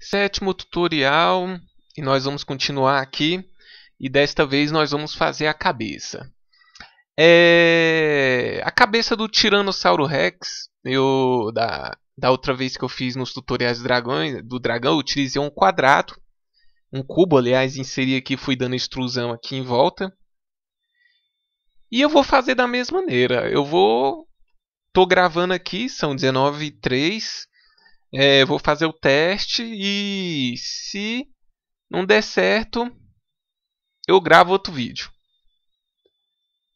Sétimo tutorial e nós vamos continuar aqui e desta vez nós vamos fazer a cabeça. É... A cabeça do Tiranossauro Rex, eu da, da outra vez que eu fiz nos tutoriais do dragão, do dragão eu utilizei um quadrado, um cubo, aliás, inseri aqui, fui dando extrusão aqui em volta. E eu vou fazer da mesma maneira. Eu vou. Tô gravando aqui, são 19 h 03 é, vou fazer o teste e se não der certo, eu gravo outro vídeo.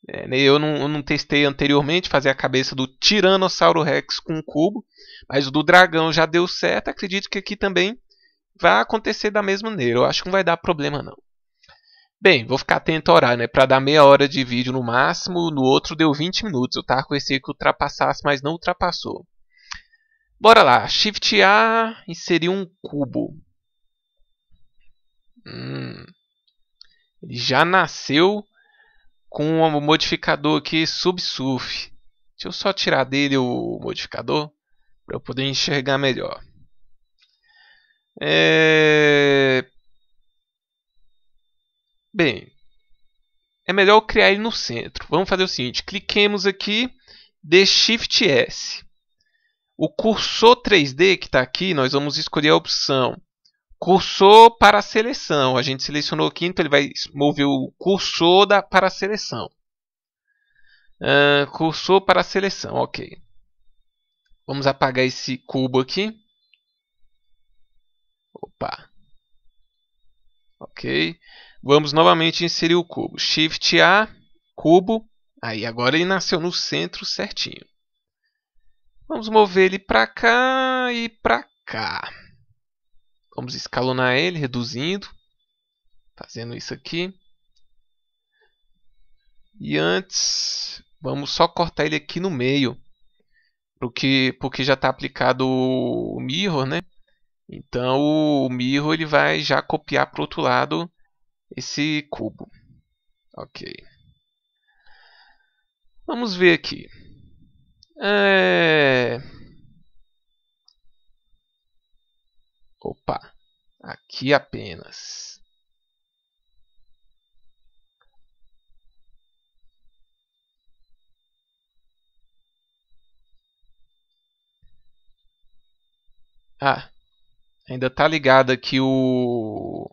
É, né, eu, não, eu, não, testei anteriormente fazer a cabeça do Tiranossauro Rex com um cubo, mas o do dragão já deu certo. Acredito que aqui também vai acontecer da mesma maneira. Eu acho que não vai dar problema não. Bem, vou ficar atento ao horário, né? Para dar meia hora de vídeo no máximo, no outro deu 20 minutos. Eu tava com receio que ultrapassasse, mas não ultrapassou. Bora lá, Shift A, inserir um cubo. Hum. Ele já nasceu com um modificador aqui subsurf. Deixa eu só tirar dele o modificador para eu poder enxergar melhor. É... Bem, é melhor criar ele no centro. Vamos fazer o seguinte, cliquemos aqui, de Shift S. O cursor 3D que está aqui, nós vamos escolher a opção cursor para seleção. A gente selecionou aqui, então ele vai mover o cursor da, para seleção. Uh, cursor para seleção, ok. Vamos apagar esse cubo aqui. Opa. Ok. Vamos novamente inserir o cubo. Shift A, cubo. Aí, agora ele nasceu no centro certinho. Vamos mover ele para cá e para cá. Vamos escalonar ele, reduzindo. Fazendo isso aqui. E antes, vamos só cortar ele aqui no meio. Porque, porque já está aplicado o mirror, né? Então o mirror ele vai já copiar para o outro lado esse cubo. Ok. Vamos ver aqui. É... Opa, aqui apenas. Ah, ainda tá ligado aqui o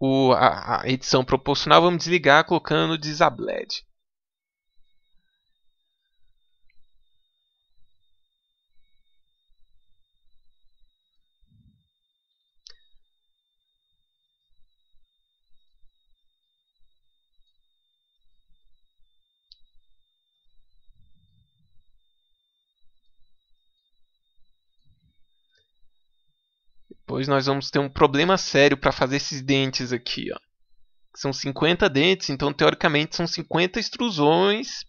o, a, a, edição proporcional, vamos desligar colocando desabled. Depois nós vamos ter um problema sério para fazer esses dentes aqui, ó. São 50 dentes, então teoricamente são 50 extrusões,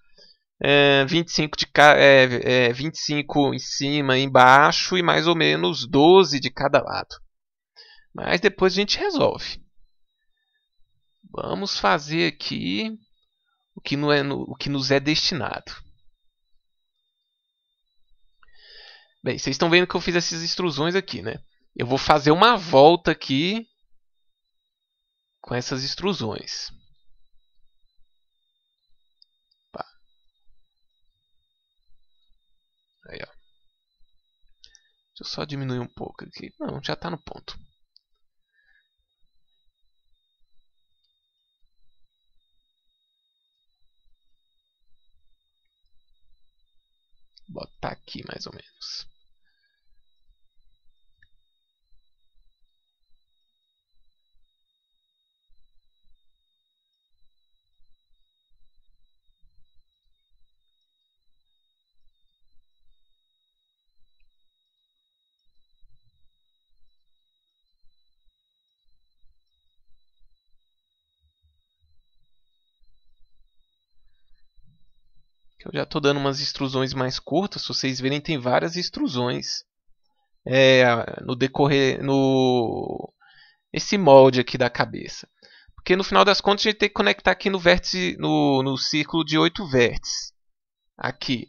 é, 25, de ca... é, é, 25 em cima e embaixo e mais ou menos 12 de cada lado. Mas depois a gente resolve. Vamos fazer aqui o que, não é no, o que nos é destinado. Bem, vocês estão vendo que eu fiz essas extrusões aqui, né? Eu vou fazer uma volta aqui com essas extrusões. Aí, ó. Deixa eu só diminuir um pouco aqui. Não, já está no ponto. Botar aqui mais ou menos. Eu já estou dando umas instruções mais curtas. Se vocês verem, tem várias instruções é, no decorrer, no esse molde aqui da cabeça. Porque no final das contas a gente tem que conectar aqui no vértice, no, no círculo de oito vértices. Aqui.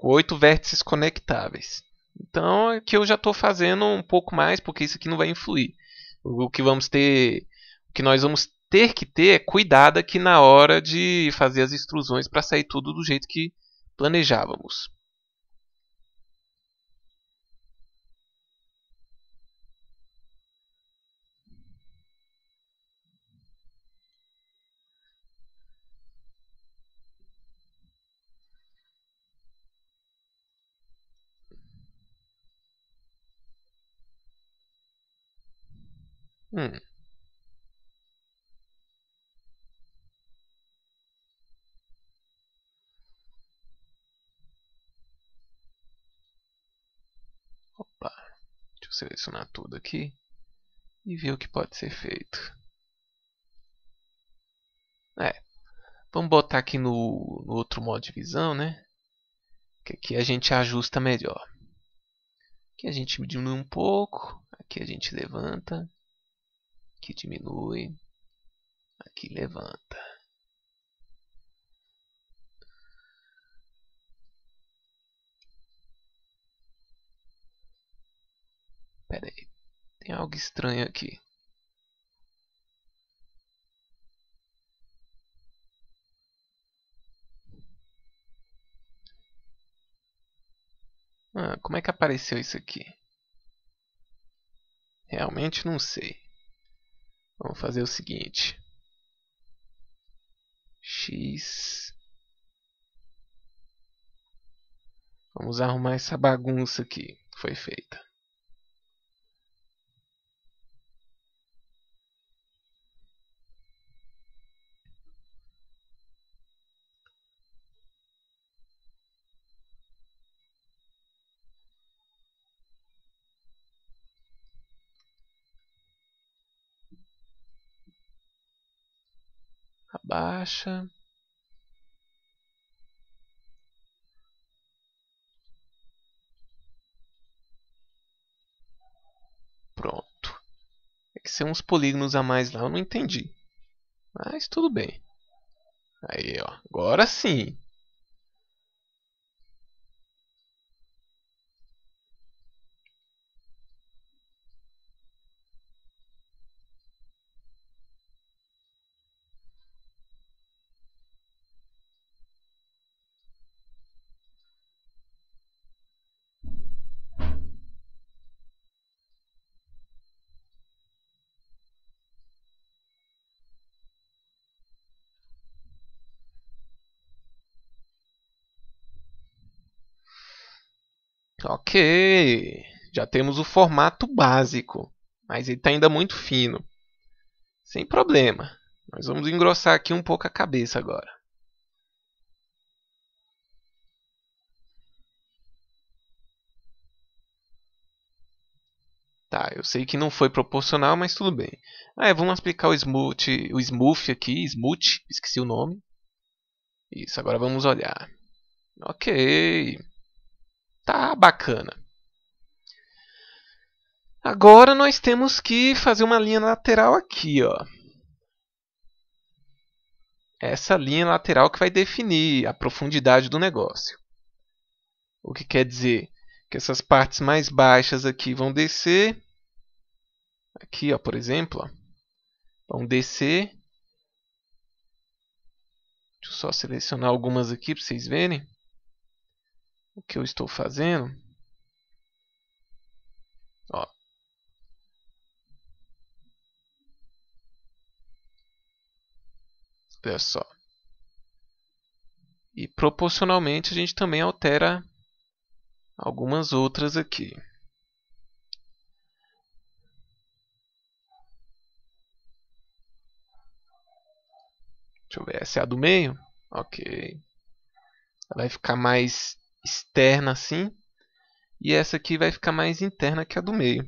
Oito vértices conectáveis. Então aqui é eu já estou fazendo um pouco mais, porque isso aqui não vai influir. O que vamos ter, o que nós vamos ter que ter cuidado aqui na hora de fazer as extrusões para sair tudo do jeito que planejávamos. Hum. selecionar tudo aqui e ver o que pode ser feito. É, vamos botar aqui no, no outro modo de visão, né? Que aqui a gente ajusta melhor. Aqui a gente diminui um pouco, aqui a gente levanta, aqui diminui, aqui levanta. Pera aí. Tem algo estranho aqui. Ah, como é que apareceu isso aqui? Realmente não sei. Vamos fazer o seguinte. X. Vamos arrumar essa bagunça aqui que foi feita. baixa. Pronto. É que são uns polígonos a mais lá, eu não entendi. Mas tudo bem. Aí, ó. Agora sim. Ok, já temos o formato básico, mas ele está ainda muito fino. Sem problema, nós vamos engrossar aqui um pouco a cabeça agora. Tá, eu sei que não foi proporcional, mas tudo bem. Ah, é, vamos aplicar o smooth, o smooth aqui, smooth, esqueci o nome. Isso, agora vamos olhar. Ok. Tá bacana. Agora nós temos que fazer uma linha lateral aqui, ó. Essa linha lateral que vai definir a profundidade do negócio. O que quer dizer que essas partes mais baixas aqui vão descer. Aqui, ó, por exemplo, ó. vão descer. Deixa eu só selecionar algumas aqui para vocês verem o que eu estou fazendo ó, olha só e proporcionalmente a gente também altera algumas outras aqui Deixa eu ver, essa é a do meio? Ok. Ela vai ficar mais externa assim. E essa aqui vai ficar mais interna que a do meio.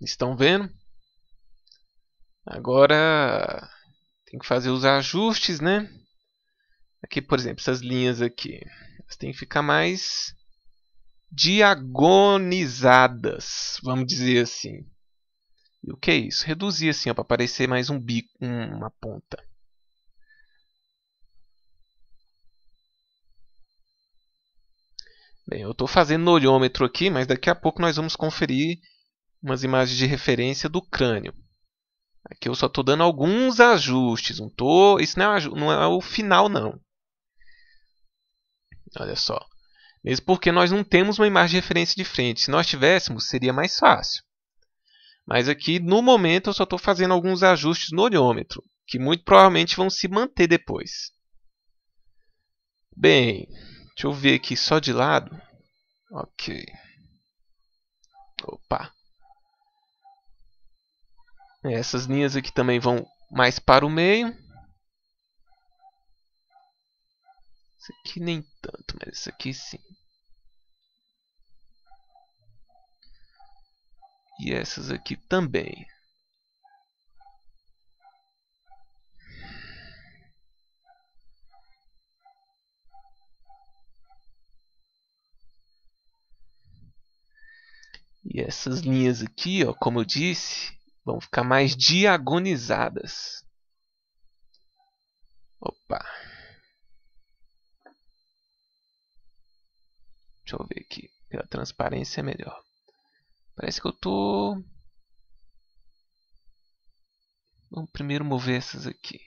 Estão vendo? Agora tem que fazer os ajustes, né? Aqui, por exemplo, essas linhas aqui, tem têm que ficar mais diagonizadas, vamos dizer assim. E o que é isso? Reduzir assim para aparecer mais um bico, uma ponta. Bem, eu estou fazendo no olhômetro aqui, mas daqui a pouco nós vamos conferir umas imagens de referência do crânio. Aqui eu só estou dando alguns ajustes, não tô, isso não é, não é o final não. Olha só. Mesmo porque nós não temos uma imagem de referência de frente. Se nós tivéssemos, seria mais fácil. Mas aqui, no momento, eu só estou fazendo alguns ajustes no olhômetro, que muito provavelmente vão se manter depois. Bem, deixa eu ver aqui só de lado. Ok. Opa. Essas linhas aqui também vão mais para o meio. Isso aqui nem tanto, mas isso aqui sim. E essas aqui também. E essas linhas aqui, ó, como eu disse, vão ficar mais diagonizadas. Opa! Deixa eu ver aqui. Pela transparência é melhor. Parece que eu tô... Vamos primeiro mover essas aqui.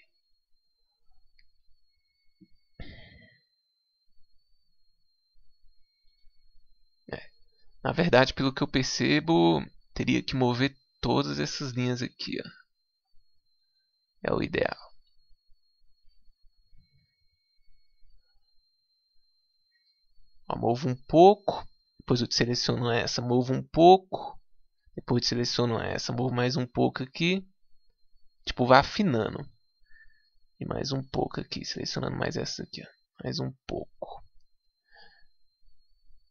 É. Na verdade, pelo que eu percebo, teria que mover todas essas linhas aqui. Ó. É o ideal. Ó, movo um pouco, depois eu seleciono essa, movo um pouco, depois eu seleciono essa, movo mais um pouco aqui. Tipo, vai afinando. E mais um pouco aqui, selecionando mais essa aqui, ó. Mais um pouco.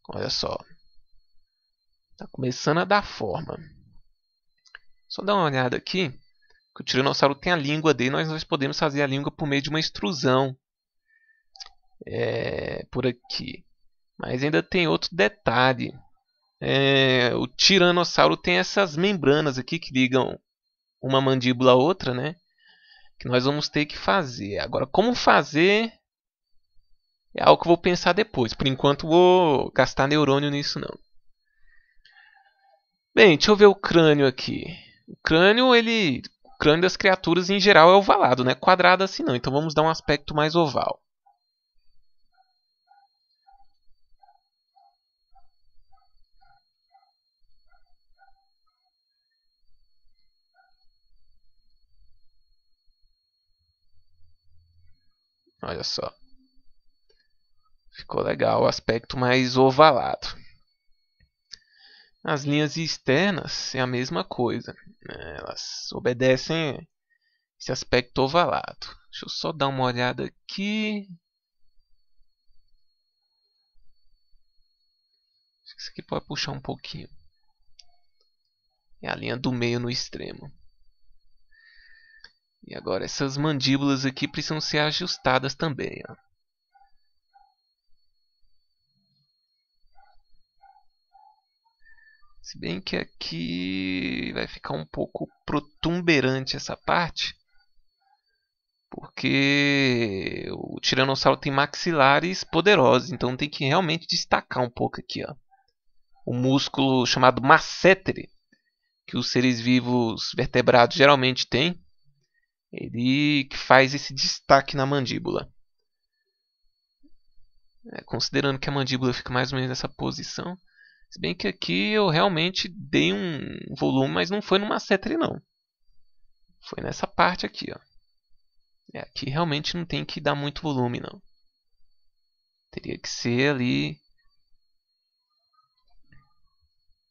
Olha só. Tá começando a dar forma. Só dar uma olhada aqui. Que o tiranossauro tem a língua dele. Nós, nós podemos fazer a língua por meio de uma extrusão. É, por aqui. Mas ainda tem outro detalhe. É, o tiranossauro tem essas membranas aqui que ligam uma mandíbula à outra, né? Que nós vamos ter que fazer. Agora, como fazer é algo que eu vou pensar depois. Por enquanto, vou gastar neurônio nisso não. Bem, deixa eu ver o crânio aqui. O crânio, ele, o crânio das criaturas em geral é ovalado, né? Quadrado assim não. Então vamos dar um aspecto mais oval. Olha só. Ficou legal o aspecto mais ovalado. As linhas externas é a mesma coisa. Né? Elas obedecem esse aspecto ovalado. Deixa eu só dar uma olhada aqui. Acho que isso aqui pode puxar um pouquinho. É a linha do meio no extremo. E agora essas mandíbulas aqui precisam ser ajustadas também. Ó. Se bem que aqui vai ficar um pouco protuberante essa parte. Porque o Tiranossauro tem maxilares poderosos, então tem que realmente destacar um pouco aqui. Ó. O músculo chamado masseter, que os seres vivos vertebrados geralmente têm, ele faz esse destaque na mandíbula. É, considerando que a mandíbula fica mais ou menos nessa posição. Se bem que aqui eu realmente dei um volume, mas não foi numa cetre não. Foi nessa parte aqui, ó. É, aqui realmente não tem que dar muito volume, não. Teria que ser ali...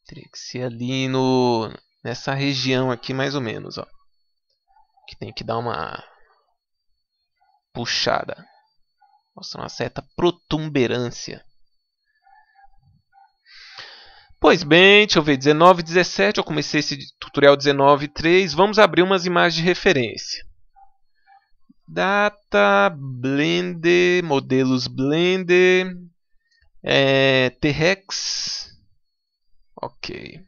Teria que ser ali no... Nessa região aqui, mais ou menos, ó que tem que dar uma puxada, mostra uma certa protuberância. Pois bem, deixa eu ver, 19 17, eu comecei esse tutorial 19 3, vamos abrir umas imagens de referência. Data, Blender, modelos Blender, é, T-Rex, ok.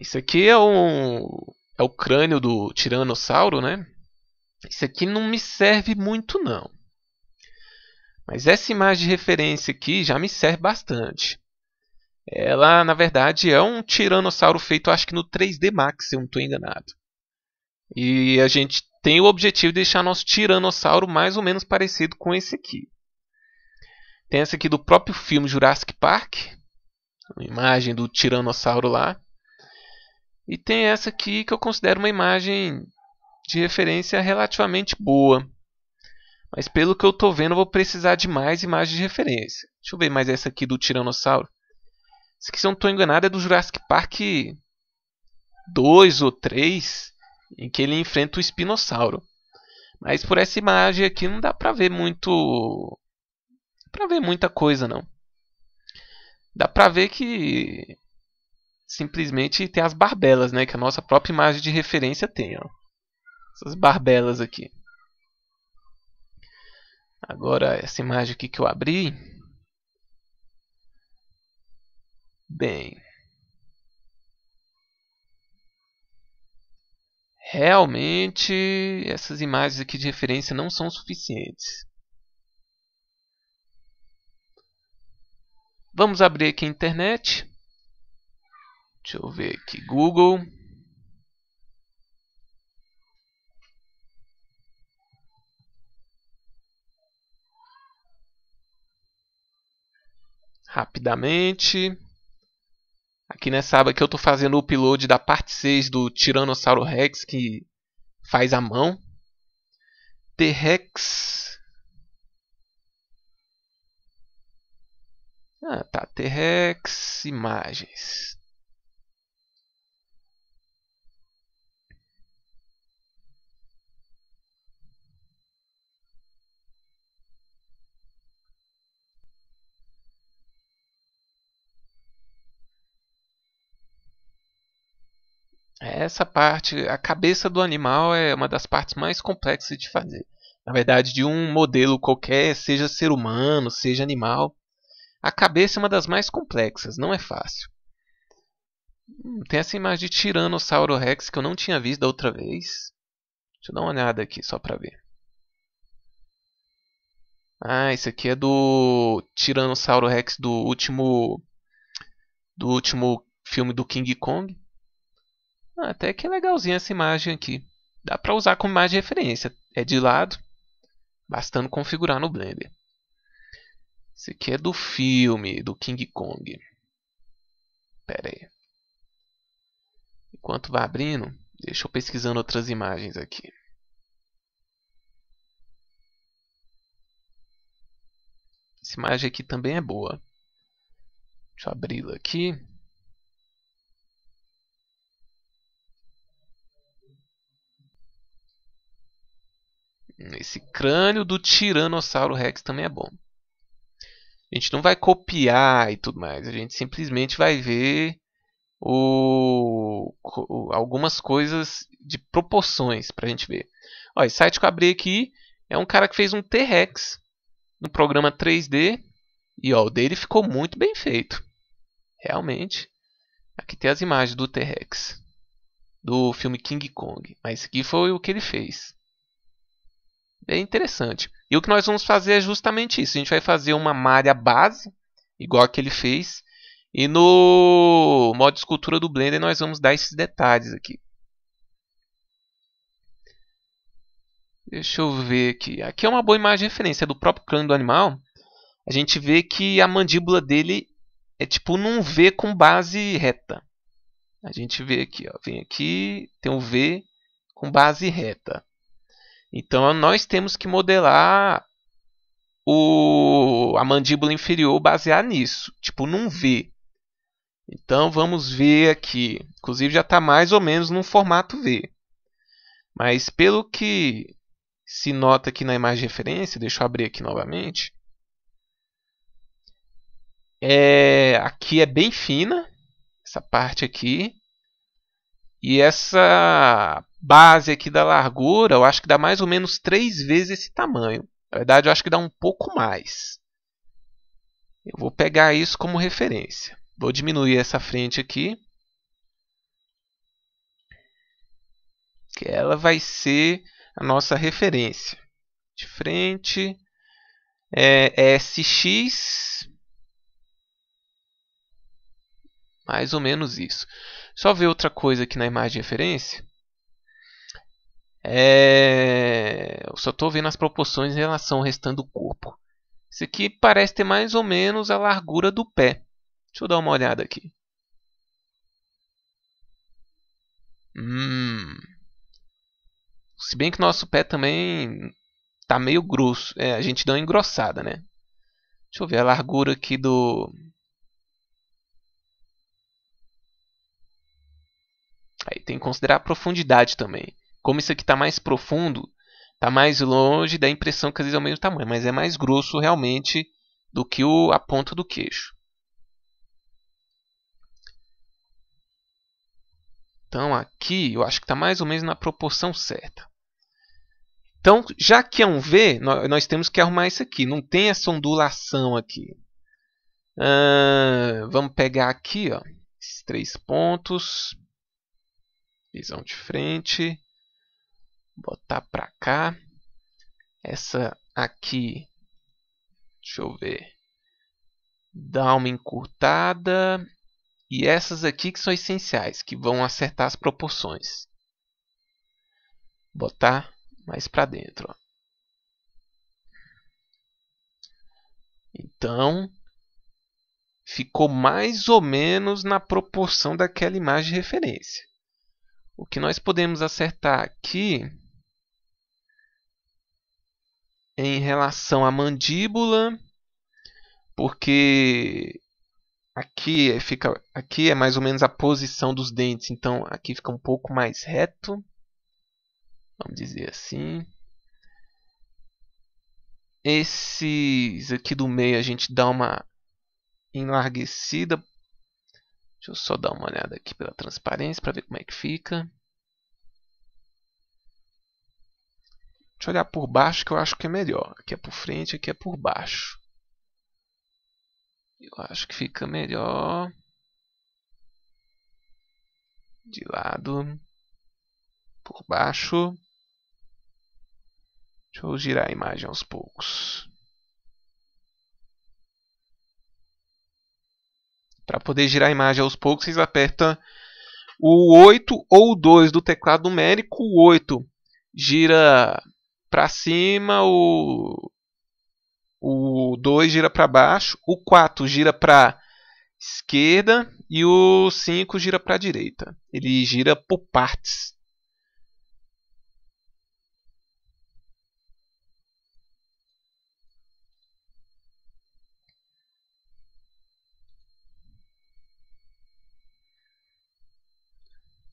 Isso aqui é um é o crânio do tiranossauro, né? Isso aqui não me serve muito não. Mas essa imagem de referência aqui já me serve bastante. Ela, na verdade, é um tiranossauro feito, acho que no 3D Max, se eu não estou enganado. E a gente tem o objetivo de deixar nosso tiranossauro mais ou menos parecido com esse aqui. Tem essa aqui do próprio filme Jurassic Park, uma imagem do tiranossauro lá. E tem essa aqui que eu considero uma imagem de referência relativamente boa. Mas pelo que eu estou vendo, eu vou precisar de mais imagens de referência. Deixa eu ver mais essa aqui do Tiranossauro. Essa aqui, se eu não estou enganado, é do Jurassic Park 2 ou 3, em que ele enfrenta o Espinossauro. Mas por essa imagem aqui não dá para ver muito. para ver muita coisa não. Dá para ver que simplesmente tem as barbelas, né, que a nossa própria imagem de referência tem. Ó. Essas barbelas aqui. Agora, essa imagem aqui que eu abri. Bem. Realmente, essas imagens aqui de referência não são suficientes. Vamos abrir aqui a internet. Deixa eu ver aqui. Google. Rapidamente. Aqui nessa aba que eu estou fazendo o upload da parte 6 do Tiranossauro Rex, que faz a mão. T-Rex. Ah, tá. T-Rex, imagens. Essa parte, a cabeça do animal é uma das partes mais complexas de fazer. Na verdade, de um modelo qualquer, seja ser humano, seja animal, a cabeça é uma das mais complexas, não é fácil. Hum, tem essa imagem de Tiranossauro Rex que eu não tinha visto da outra vez. Deixa eu dar uma olhada aqui só para ver. Ah, esse aqui é do Tiranossauro Rex do último do último filme do King Kong até que é legalzinha essa imagem aqui. Dá para usar como imagem de referência. É de lado, bastando configurar no Blender. Esse aqui é do filme, do King Kong. Pera aí. Enquanto vai abrindo, deixa eu pesquisando outras imagens aqui. Essa imagem aqui também é boa. Deixa eu abri-la aqui. Esse crânio do Tiranossauro Rex também é bom. A gente não vai copiar e tudo mais. A gente simplesmente vai ver o, o algumas coisas de proporções para a gente ver. Ó, esse site que eu abri aqui é um cara que fez um T-Rex no programa 3D. E ó, o dele ficou muito bem feito. Realmente. Aqui tem as imagens do T-Rex. Do filme King Kong. Mas esse aqui foi o que ele fez. É interessante. E o que nós vamos fazer é justamente isso. A gente vai fazer uma malha base, igual a que ele fez. E no modo escultura do Blender nós vamos dar esses detalhes aqui. Deixa eu ver aqui. Aqui é uma boa imagem de referência é do próprio crânio do animal. A gente vê que a mandíbula dele é tipo num V com base reta. A gente vê aqui, ó, vem aqui, tem um V com base reta. Então nós temos que modelar o, a mandíbula inferior basear nisso, tipo num V. Então vamos ver aqui. Inclusive já está mais ou menos num formato V. Mas pelo que se nota aqui na imagem de referência, deixa eu abrir aqui novamente. É, aqui é bem fina essa parte aqui. E essa base aqui da largura, eu acho que dá mais ou menos três vezes esse tamanho. Na verdade, eu acho que dá um pouco mais. Eu vou pegar isso como referência. Vou diminuir essa frente aqui. Que ela vai ser a nossa referência. De frente, é, é SX. Mais ou menos isso. Só ver outra coisa aqui na imagem de referência. É... Eu só estou vendo as proporções em relação ao restante do corpo. Isso aqui parece ter mais ou menos a largura do pé. Deixa eu dar uma olhada aqui. Hum. Se bem que nosso pé também está meio grosso. É, a gente deu uma engrossada, né? Deixa eu ver a largura aqui do... Aí tem que considerar a profundidade também. Como isso aqui está mais profundo, está mais longe, dá a impressão que às vezes é o mesmo tamanho, mas é mais grosso realmente do que o, a ponta do queixo. Então aqui eu acho que está mais ou menos na proporção certa. Então, já que é um V, nós, temos que arrumar isso aqui. Não tem essa ondulação aqui. Ah, vamos pegar aqui, ó, esses três pontos. Visão de frente botar para cá. Essa aqui, deixa eu ver, dá uma encurtada. E essas aqui que são essenciais, que vão acertar as proporções. Botar mais para dentro. Ó. Então, ficou mais ou menos na proporção daquela imagem de referência. O que nós podemos acertar aqui em relação à mandíbula, porque aqui é, fica aqui é mais ou menos a posição dos dentes, então aqui fica um pouco mais reto. Vamos dizer assim. Esses aqui do meio a gente dá uma enlarguecida. Deixa eu só dar uma olhada aqui pela transparência para ver como é que fica. Deixa eu olhar por baixo que eu acho que é melhor. Aqui é por frente, aqui é por baixo. Eu acho que fica melhor. De lado. Por baixo. Deixa eu girar a imagem aos poucos. Para poder girar a imagem aos poucos, vocês apertam o 8 ou o 2 do teclado numérico. O 8 gira para cima, o o 2 gira para baixo, o 4 gira para esquerda e o 5 gira para direita. Ele gira por partes.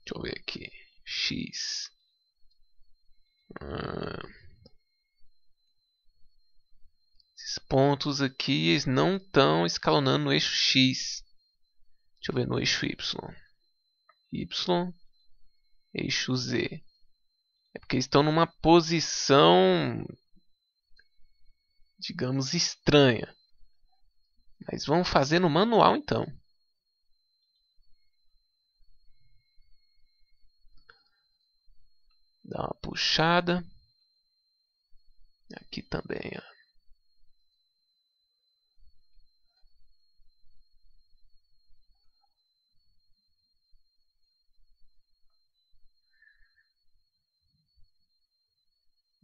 Deixa eu ver aqui. X. Ah. esses pontos aqui eles não estão escalonando no eixo X. Deixa eu ver no eixo Y. Y, eixo Z. É porque eles estão numa posição, digamos, estranha. Mas vamos fazer no manual então. Dá uma puxada. Aqui também, ó.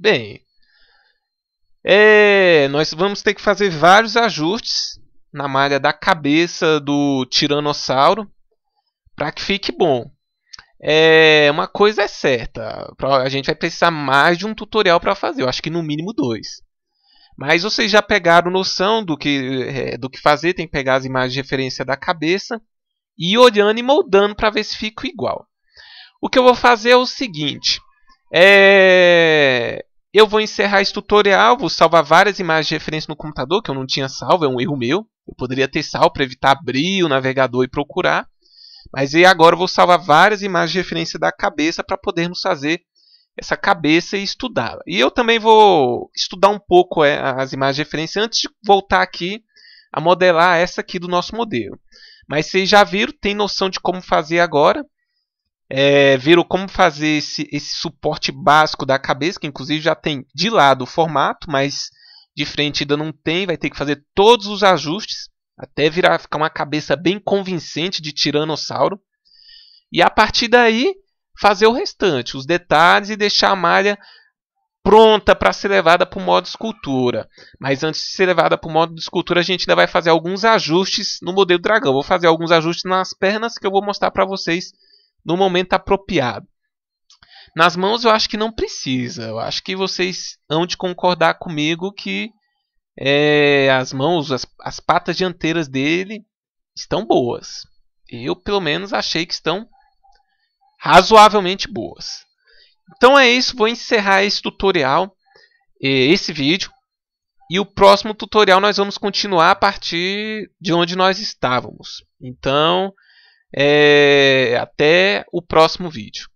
Bem, é, nós vamos ter que fazer vários ajustes na malha da cabeça do tiranossauro para que fique bom. É, uma coisa é certa, a gente vai precisar mais de um tutorial para fazer, eu acho que no mínimo dois. Mas vocês já pegaram noção do que, é, do que fazer, tem que pegar as imagens de referência da cabeça e ir olhando e moldando para ver se fica igual. O que eu vou fazer é o seguinte, é... Eu vou encerrar esse tutorial, vou salvar várias imagens de referência no computador, que eu não tinha salvo, é um erro meu. Eu poderia ter salvo para evitar abrir o navegador e procurar. Mas e agora eu vou salvar várias imagens de referência da cabeça para podermos fazer essa cabeça e estudá-la. E eu também vou estudar um pouco é, as imagens de referência antes de voltar aqui a modelar essa aqui do nosso modelo. Mas vocês já viram, tem noção de como fazer agora é, viram como fazer esse, esse suporte básico da cabeça, que inclusive já tem de lado o formato, mas de frente ainda não tem, vai ter que fazer todos os ajustes até virar ficar uma cabeça bem convincente de tiranossauro. E a partir daí, fazer o restante, os detalhes e deixar a malha pronta para ser levada para o modo escultura. Mas antes de ser levada para o modo escultura, a gente ainda vai fazer alguns ajustes no modelo dragão. Vou fazer alguns ajustes nas pernas que eu vou mostrar para vocês no momento apropriado. Nas mãos eu acho que não precisa. Eu acho que vocês hão de concordar comigo que é, as mãos, as, as patas dianteiras dele estão boas. Eu, pelo menos, achei que estão razoavelmente boas. Então é isso, vou encerrar esse tutorial, é, esse vídeo. E o próximo tutorial nós vamos continuar a partir de onde nós estávamos. Então, é, até o próximo vídeo.